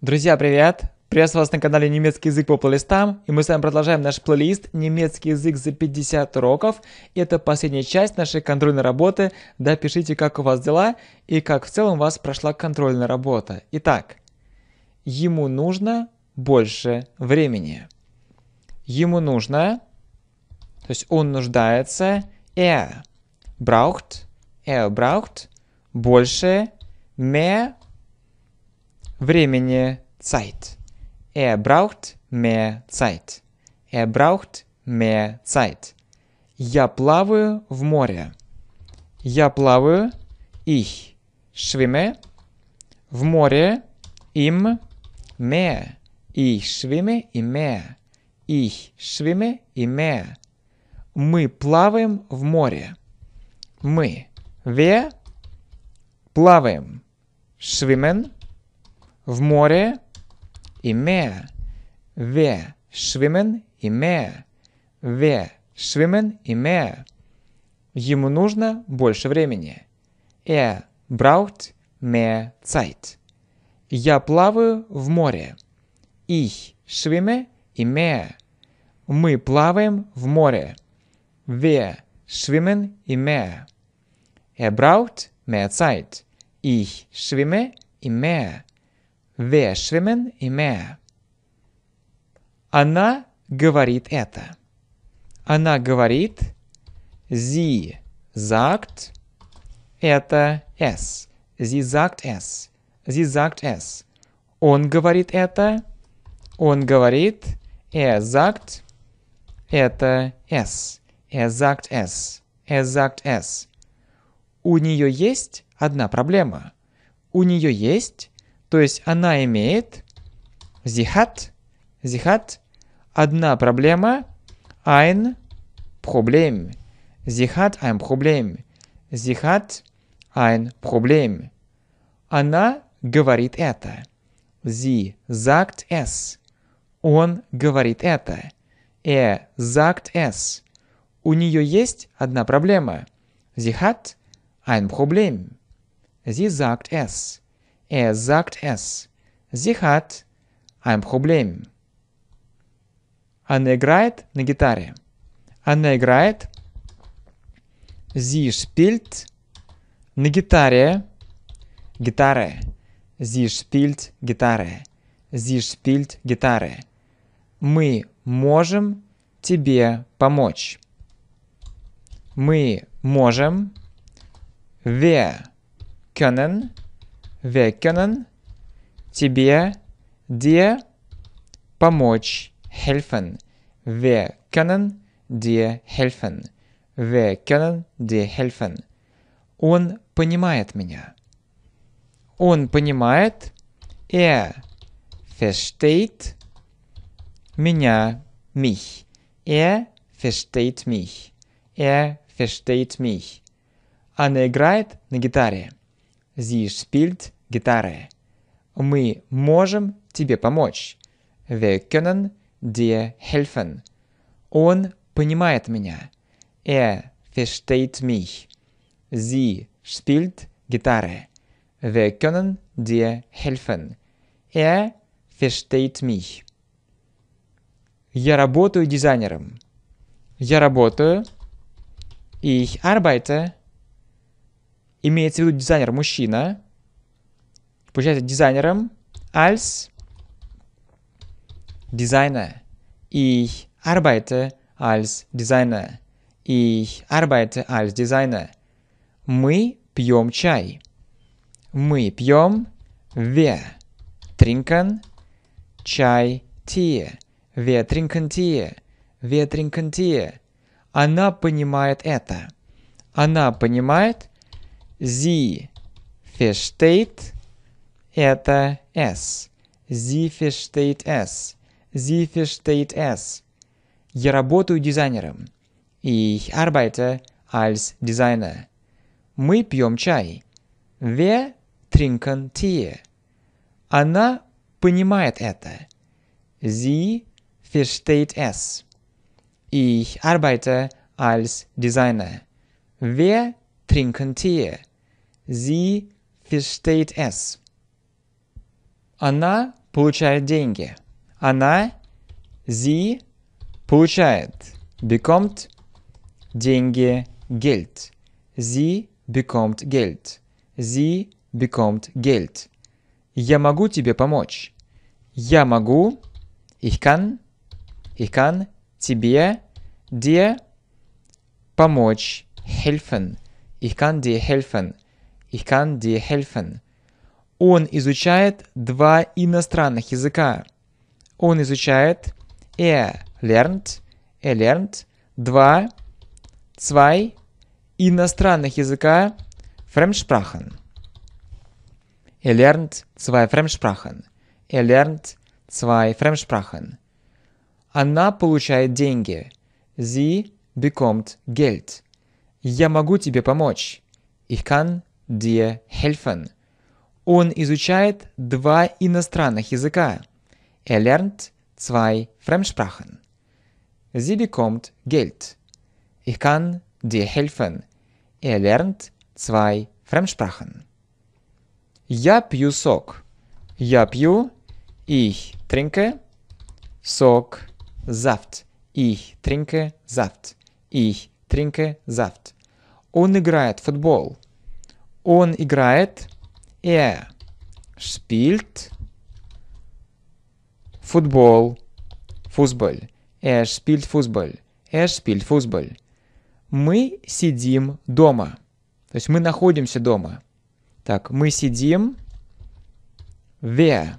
Друзья, привет! Приветствую вас на канале Немецкий язык по плейлистам, и мы с вами продолжаем наш плейлист «Немецкий язык за 50 уроков». И это последняя часть нашей контрольной работы. Да, пишите, как у вас дела и как в целом у вас прошла контрольная работа. Итак, ему нужно больше времени. Ему нужно, то есть он нуждается, er braucht, er braucht больше, mehr времени Zeit. Er braucht mehr Zeit. Er braucht mehr Zeit. Я плаваю в море. Я плаваю. Ich schwimme. В море. Im Meer. Ich schwimme im Meer. Ich schwimme im Meer. Мы плаваем в море. Мы. Wir плаваем. Schwimmen в море, и мер, ве, швимен, и мер, ве, швимен, и мер. Ему нужно больше времени. Er braucht mehr Zeit. Я плаваю в море. Ich schwimme im Meer. Мы плаваем в море. Wir schwimmen im Meer. Er braucht mehr Zeit. Ich schwimme im Meer вешремен имея. Она говорит это. Она говорит «Sie sagt это es». «Sie sagt es». «Sie sagt es». Он говорит это. Он говорит «Er «Э sagt это es». «Er sagt es». «Er sagt es». У нее есть одна проблема. У нее есть то есть она имеет зихат, зихат, одна проблема, ein Problem. Sie hat ein Problem. Sie hat ein Problem. Она говорит это. Sie sagt es. Он говорит это. Er sagt es. У нее есть одна проблема. Sie hat ein Problem. Sie sagt es. Er sagt es. Sie hat ein Problem. Она играет на гитаре. Она играет. Sie spielt на гитаре. Гитаре. Sie spielt гитаре. Sie spielt гитаре. Мы можем тебе помочь. Мы можем. Wir können können тебе, dir помочь, helfen. Wir können dir helfen. Wir können dir helfen. Он понимает меня. Он понимает. Er versteht меня, mich. Er versteht mich. Er versteht mich. Она играет на гитаре. Sie spielt Gitarre. Мы можем тебе помочь. Wir können dir helfen. Он понимает меня. Er versteht mich. Sie spielt Gitarre. Wir können dir helfen. Er versteht mich. Я работаю дизайнером. Я работаю. Ich arbeite имеется в виду дизайнер мужчина, получается дизайнером als Designer. и arbeite als Designer. и arbeite als Designer. Мы пьем чай. Мы пьем wir trinken чай tea Wir trinken tea Wir trinken tea Она понимает это. Она понимает Sie versteht это S. Sie versteht S. Sie versteht S. Я работаю дизайнером. Ich arbeite als Designer. Мы пьем чай. Wir trinken Tee. Она понимает это. Sie versteht es. Ich arbeite als Designer. Wir trinken Tee. Sie versteht es. Она получает деньги. Она, sie, получает, bekommt деньги, Geld. Sie bekommt Geld. Sie bekommt Geld. Я могу тебе помочь. Я могу, ich kann, ich kann тебе, dir помочь, helfen. Ich kann dir helfen. Ich kann dir helfen. Он изучает два иностранных языка. Он изучает er lernt, er lernt два, zwei иностранных языка Fremdsprachen. Er lernt zwei Fremdsprachen. Er lernt zwei Fremdsprachen. Она получает деньги. Sie bekommt Geld. Я могу тебе помочь. Ich kann dir helfen. Он изучает два иностранных языка. Er lernt zwei Fremdsprachen. Sie bekommt Geld. Ich kann dir helfen. Er lernt zwei Fremdsprachen. Я пью сок. Я пью. Ich trinke. Сок. Saft. Ich trinke Saft. Ich trinke Saft. Он играет в футбол. Он играет. Er spielt футбол. Фузболь. Er spielt фузболь. Er spielt фузболь. Мы сидим дома. То есть мы находимся дома. Так, мы сидим. Wir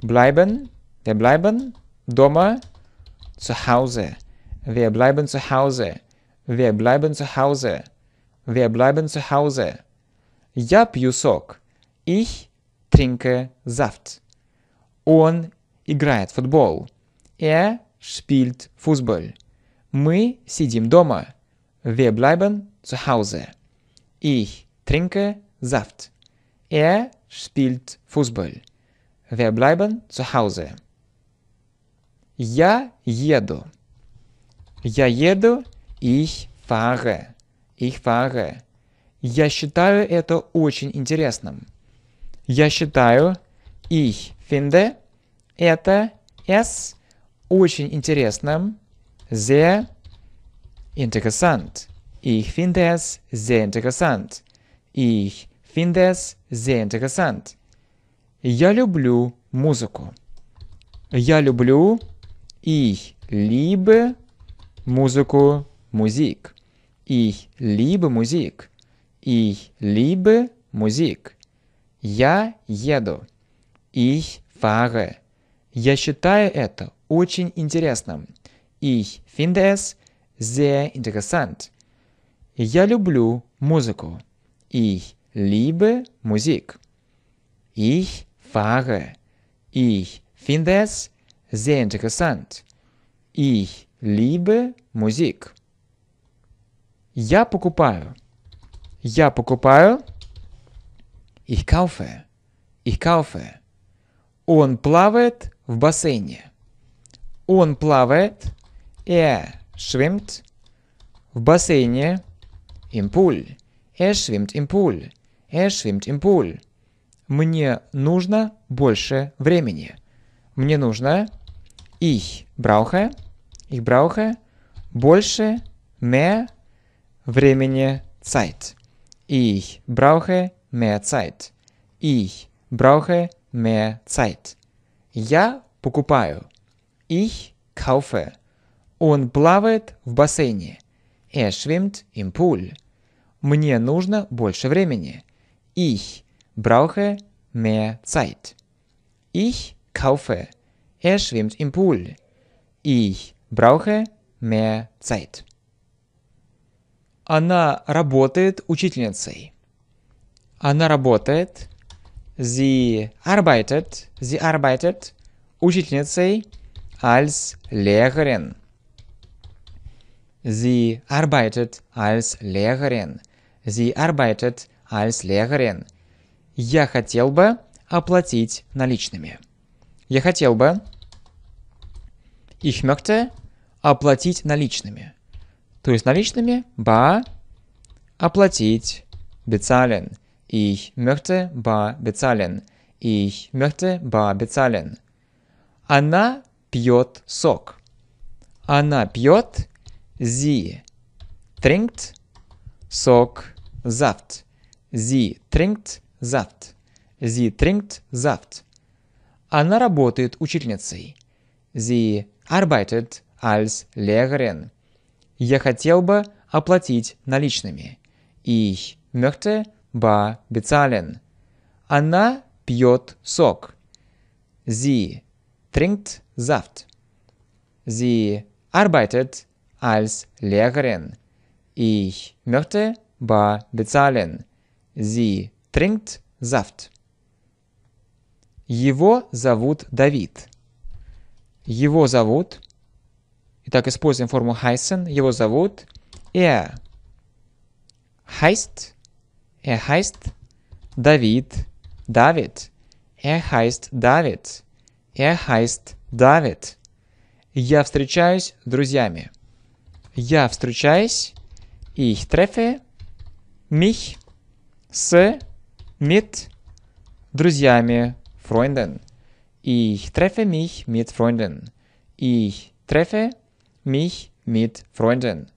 bleiben. Wir bleiben дома. Zu Hause. Wir bleiben zu Hause. Wir bleiben zu Hause. Wir bleiben zu Hause. Я пью сок. Ich trinke Saft. Он играет в футбол. Er spielt Fußball. Мы сидим дома. Wir bleiben zu Hause. Ich trinke Saft. Er spielt Fußball. Wir bleiben zu Hause. Я еду. Я еду. Ich fahre. Ich fahre. Я считаю это очень интересным. Я считаю ich finde это es очень интересным. Sehr interessant. Ich finde es sehr interessant. Ich finde es sehr interessant. Я люблю музыку. Я люблю ich liebe музыку, музик. Ich liebe Musik. Ich liebe Musik. Я еду. Ich fahre. Я считаю это очень интересным. Ich finde es sehr interessant. Я люблю музыку. Ich liebe Musik. Ich fahre. Ich finde es sehr interessant. Ich liebe Musik. Я покупаю. Я покупаю. Ich kaufe. Ich kaufe. Он плавает в бассейне. Он плавает. Er schwimmt. В бассейне. Im Pool. Er schwimmt im Pool. Er schwimmt im Pool. Мне нужно больше времени. Мне нужно ich brauche, ich brauche больше, mehr времени, Zeit. Ich brauche mehr Zeit. Ich brauche mehr Zeit. Я покупаю. Ich kaufe. Он плавает в бассейне. Er schwimmt im Pool. Мне нужно больше времени. Ich brauche mehr Zeit. Ich kaufe. Er schwimmt im Pool. Ich brauche mehr Zeit. Она работает учительницей. Она работает. Sie arbeitet. Sie arbeitet учительницей als Lehrerin. Sie arbeitet als Lehrerin. Sie arbeitet als Lehrerin. Я хотел бы оплатить наличными. Я хотел бы. Ich möchte оплатить наличными. То есть наличными ба оплатить bezahlen. Ich möchte ba bezahlen. Ich möchte ba bezahlen. Она пьет сок. Она пьет sie trinkt сок saft. Sie trinkt saft. Sie trinkt saft. Она работает учительницей. Sie arbeitet als Lehrerin. Я хотел бы оплатить наличными. Ich möchte bar bezahlen. Она пьет сок. Sie trinkt Saft. Sie arbeitet als Lehrerin. Ich möchte bar bezahlen. Sie trinkt Saft. Его зовут Давид. Его зовут Итак, используем форму heißen. Его зовут er heißt, er heißt David, David, er heißt David, er heißt David. Я встречаюсь с друзьями. Я встречаюсь, ich treffe mich с, mit друзьями, Freunden. Ich treffe mich mit Freunden. Ich treffe mich mit Freunden.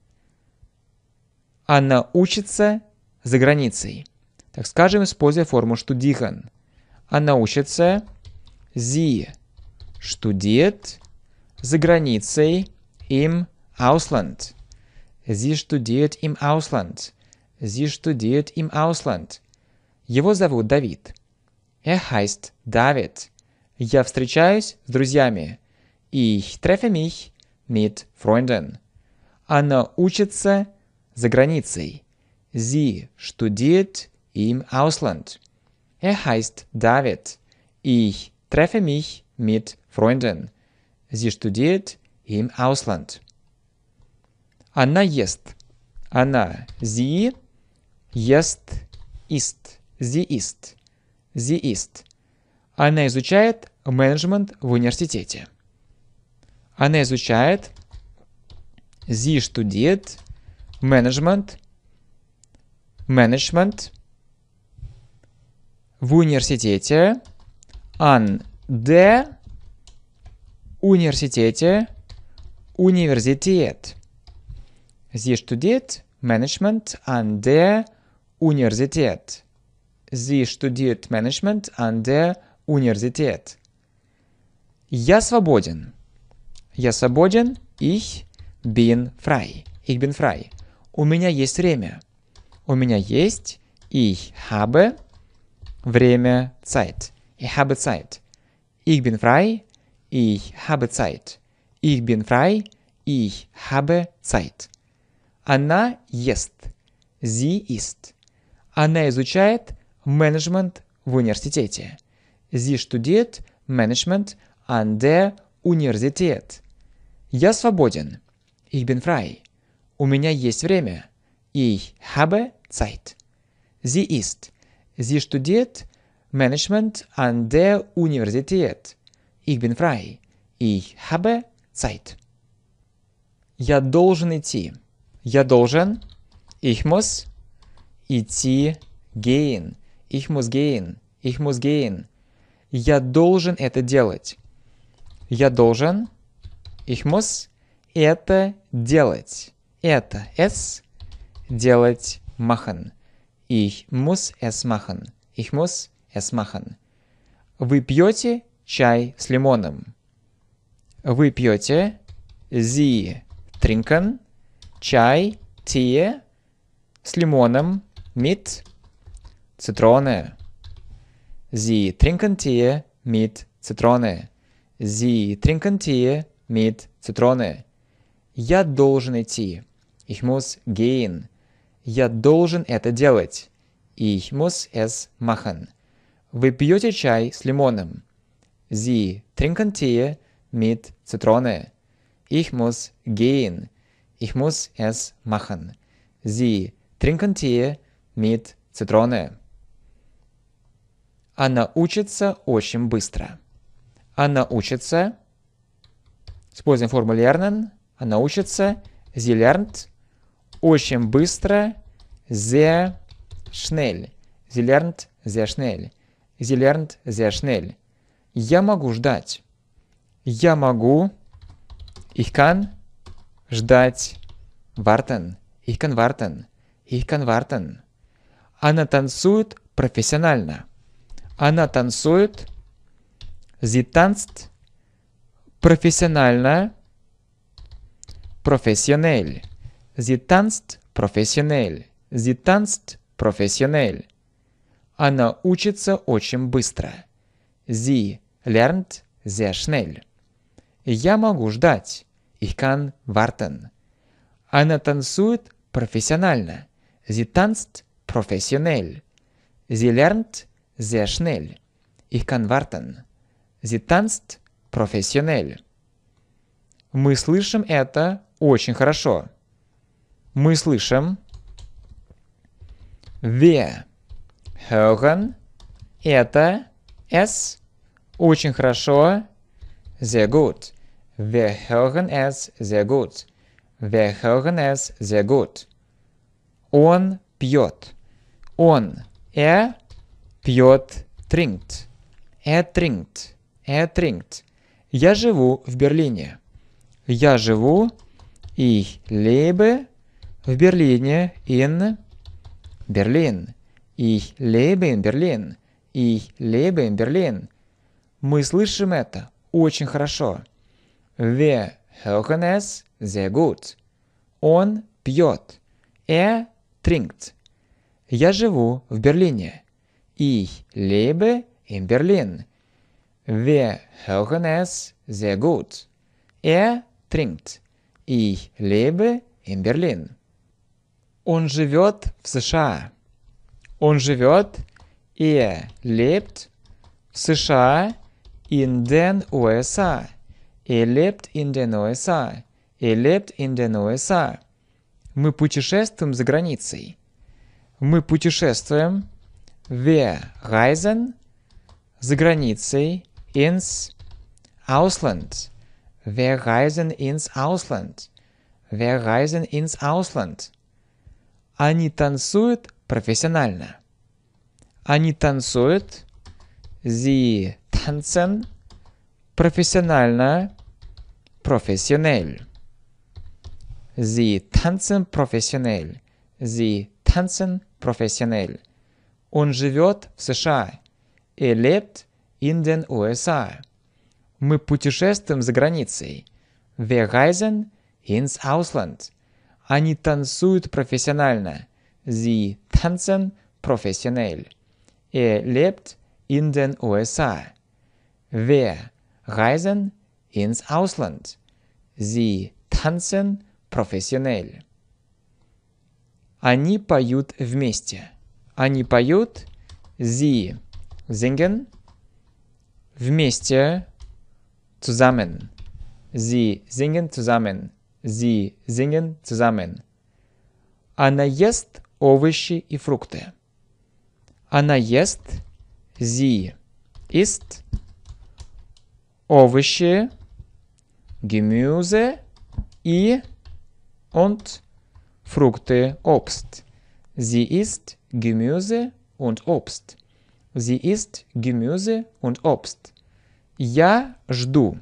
Она учится за границей. Так скажем, используя форму studieren. Она учится, sie studiert за границей im Ausland. Sie studiert im Ausland. Sie studiert im Ausland. Его зовут Давид. Er heißt David. Я встречаюсь с друзьями. Ich treffe mich mit Freunden. Она учится за границей. Sie studiert im Ausland. Er heißt David. Ich treffe mich mit Freunden. Sie studiert im Ausland. Она ест. Она sie ест ist. Sie ist. Sie ist. Она изучает менеджмент в университете. Она изучает. Sie studiert Management. Management. В университете. An der университете. Университет. Sie studiert Management an der Universität. Sie studiert Management an der Universität. Я свободен. Я свободен. Ich bin frei. Ich bin frei. У меня есть время. У меня есть ich habe время Zeit. Ich habe Zeit. Ich bin frei. Ich habe Zeit. Ich bin frei. Ich habe Zeit. Она ест. Sie ist. Она изучает менеджмент в университете. Sie studiert Management an der Университет. Я свободен. Ich bin frei. У меня есть время. Ich habe Zeit. Sie ist. Sie studiert Management an der Universität. Ich bin frei. Ich habe Zeit. Я должен идти. Я должен. Ich muss. Идти. Gehen. Ich muss gehen. Ich muss gehen. Я должен это делать. Я должен, ich muss, это делать. Это es делать machen. Ich muss es machen. Ich muss es machen. Вы пьете чай с лимоном. Вы пьете Sie trinken чай, тие с лимоном, mit Zitrone. Sie trinken Tee mit Zitrone. Sie trinken mit Zitrone. Я должен идти. Ich muss gehen. Я должен это делать. Ich muss es machen. Вы пьете чай с лимоном. Sie trinken Tee mit Zitrone. Ich muss gehen. Ich muss es machen. Sie trinken Tee mit Zitrone. Она учится очень быстро. Она учится. Используем форму lernen. Она учится. Sie lernt. Очень быстро. Sehr schnell. Sie lernt sehr schnell. Sie lernt sehr schnell. Я могу ждать. Я могу. Ich kann ждать. Warten. Ich kann warten. Ich kann warten. Она танцует профессионально. Она танцует Sie tanzt профессионально. Professionell. Sie tanzt professionell. Sie tanzt professionell. Она учится очень быстро. Sie lernt sehr schnell. Я могу ждать. Ich kann warten. Она танцует профессионально. Sie tanzt professionell. Sie lernt sehr schnell. Ich kann warten. Sie tanzt professionell. Мы слышим это очень хорошо. Мы слышим Wir hören это es очень хорошо sehr gut. Wir hören es sehr gut. Wir hören es sehr gut. Он пьет. Он. Er пьет, trinkt. Er trinkt. Er trinkt. Я живу в Берлине. Я живу ich lebe в Берлине in Берлин. Ich lebe in Berlin. Ich lebe in Berlin. Мы слышим это очень хорошо. Wir hören es sehr gut. Он пьет. Er trinkt. Я живу в Берлине. Ich lebe in Berlin. Wir hören es sehr gut. Er trinkt. Ich lebe in Berlin. Он живет в США. Он живет, er lebt в США, in den USA. Er lebt in den USA. Er lebt in den USA. Мы путешествуем за границей. Мы путешествуем. Wir reisen за границей. ins Ausland. Wir reisen ins Ausland. Wir reisen ins Ausland. Они танцуют профессионально. Они танцуют. Sie tanzen профессионально. Professionell. Sie tanzen professionell. Sie tanzen professionell. Он живет в США. Er lebt in den USA. Мы путешествуем за границей. Wir reisen ins Ausland. Они танцуют профессионально. Sie tanzen professionell. Er lebt in den USA. Wir reisen ins Ausland. Sie tanzen professionell. Они поют вместе. Они поют. Sie singen вместе, zusammen. Sie singen zusammen. Sie singen zusammen. Она ест овощи и фрукты. Она ест. Sie isst Овощи, Gemüse и und Frukte, Obst. Sie isst Gemüse und Obst. Sie isst Gemüse und Obst. Я жду.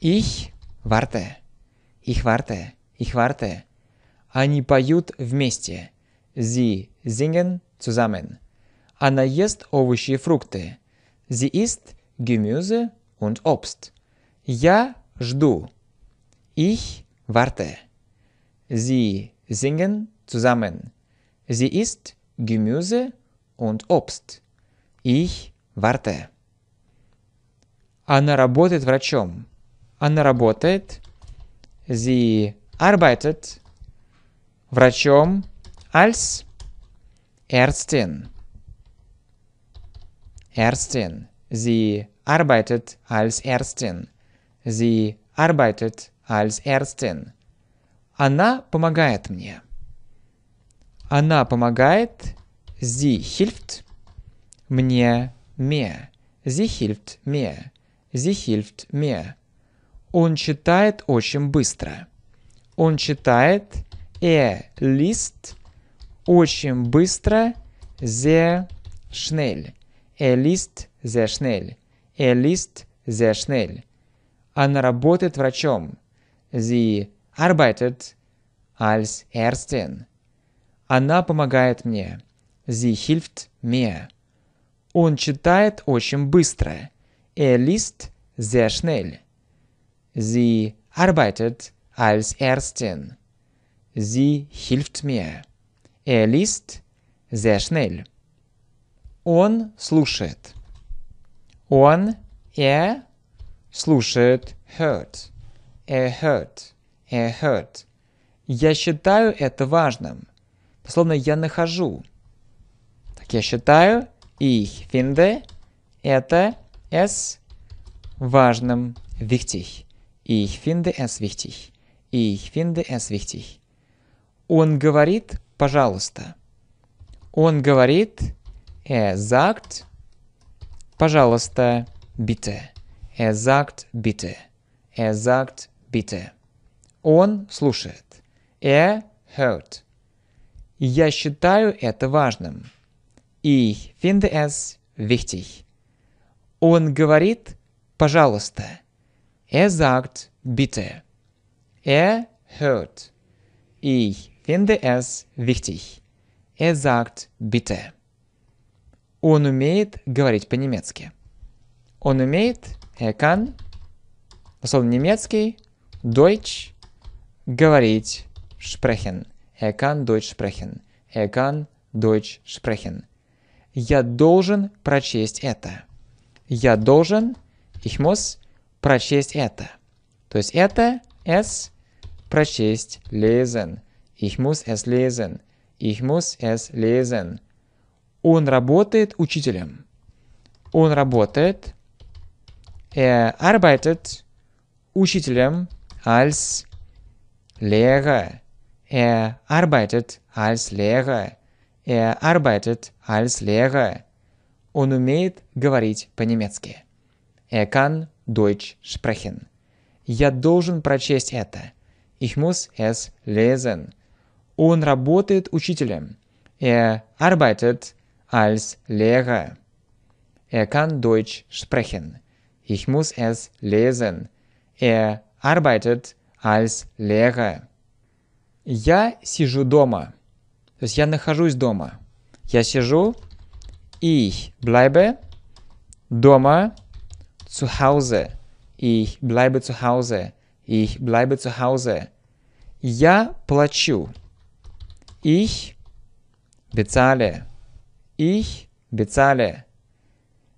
Ich warte. Ich warte. Ich warte. Они поют вместе. Sie singen zusammen. Она ест овощи и фрукты. Sie isst Gemüse und Obst. Я жду. Ich warte. Sie singen zusammen. Sie isst Gemüse und Obst. und Obst. Ich warte. Она работает врачом. Она работает. Sie arbeitet врачом als Ärztin. Ärztin. Sie arbeitet als Ärztin. Sie arbeitet als Ärztin. Она помогает мне. Она помогает Sie hilft мне mehr. Sie hilft mir. Sie hilft mir. Он читает очень быстро. Он читает er liest очень быстро sehr schnell. Er liest sehr schnell. Er liest sehr schnell. Она работает врачом. Sie arbeitet als Ärztin. Она помогает мне. Sie hilft mir. Он читает очень быстро. Er liest sehr schnell. Sie arbeitet als Ärztin. Sie hilft mir. Er liest sehr schnell. Он слушает. Он, er, слушает, hört. Er hört. Er hört. Я считаю это важным. Словно я нахожу я считаю ich finde это es важным wichtig. Ich finde es wichtig. Ich finde es wichtig. Он говорит «пожалуйста». Он говорит «er sagt», «пожалуйста, bitte». «Er sagt, bitte». «Er sagt, bitte». Он слушает. «Er hört». Я считаю это важным. Ich finde es wichtig. Он говорит «пожалуйста». Er sagt «bitte». Er hört. Ich finde es wichtig. Er sagt «bitte». Он умеет говорить по-немецки. Он умеет, er kann, условно немецкий, Deutsch, говорить sprechen. Er kann Deutsch sprechen. Er kann Deutsch sprechen. Я должен прочесть это. Я должен, ich muss, прочесть это. То есть это es прочесть lesen. Ich muss es lesen. Ich muss es lesen. Он работает учителем. Он работает, er arbeitet учителем als Lehrer. Er arbeitet als Lehrer. Er arbeitet als Lehrer. Он умеет говорить по-немецки. Er kann Deutsch sprechen. Я должен прочесть это. Ich muss es lesen. Он работает учителем. Er arbeitet als Lehrer. Er kann Deutsch sprechen. Ich muss es lesen. Er arbeitet als Lehrer. Я сижу дома. То есть я нахожусь дома. Я сижу и bleibe дома zu Hause. Ich bleibe zu Hause. Ich bleibe zu Hause. Я плачу. Ich bezahle. Ich bezahle.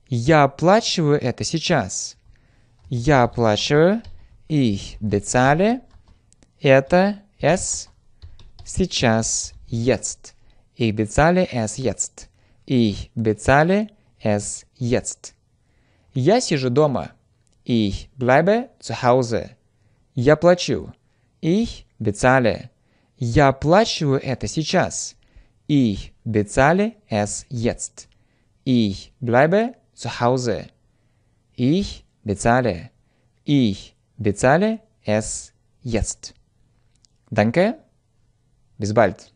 Я оплачиваю это сейчас. Я оплачиваю. Ich bezahle. Это es сейчас jetzt. Ich bezahle es jetzt. Ich bezahle es jetzt. Я сижу дома. Ich bleibe zu Hause. Я плачу. Ich bezahle. Я оплачиваю это сейчас. Ich bezahle es jetzt. Ich bleibe zu Hause. Ich bezahle. Ich bezahle es jetzt. Danke. Bis bald.